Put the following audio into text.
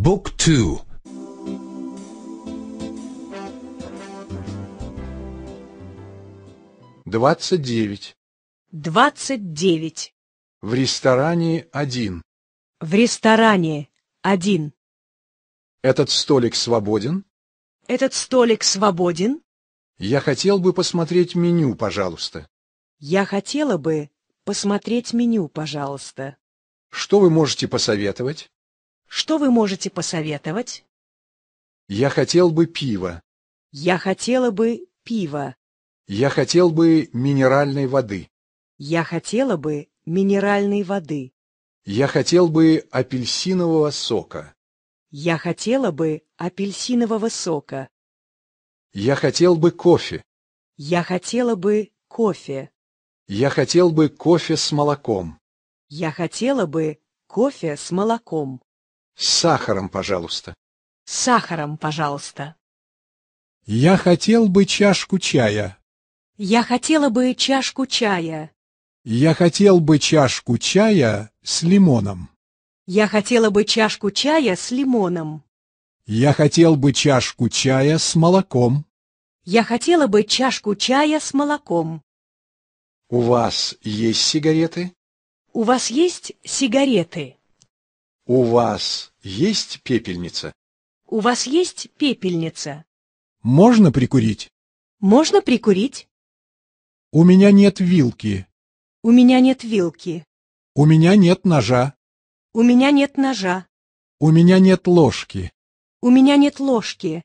Book 2 29 29 В ресторане один В ресторане один Этот столик свободен? Этот столик свободен? Я хотел бы посмотреть меню, пожалуйста. Я хотела бы посмотреть меню, пожалуйста. Что вы можете посоветовать? Что вы можете посоветовать? Я хотел бы пива. Я хотела бы пива. Я хотел бы минеральной воды. Я хотела бы минеральной воды. Я хотел бы апельсинового сока. Я хотела бы апельсинового сока. Я хотел бы кофе. Я хотела бы кофе. Я хотел бы кофе с молоком. Я хотела бы кофе с молоком. С сахаром, пожалуйста. С сахаром, пожалуйста. Я хотел бы чашку чая. Я хотела бы чашку чая. Я хотел бы чашку чая с лимоном. Я хотела бы чашку чая с лимоном. Я хотел бы чашку чая с молоком. Я хотела бы чашку чая с молоком. У вас есть сигареты? У вас есть сигареты? У вас есть пепельница? У вас есть пепельница? Можно прикурить? Можно прикурить? У меня нет вилки. У меня нет вилки. У меня нет ножа. У меня нет ножа. У меня нет ложки. У меня нет ложки.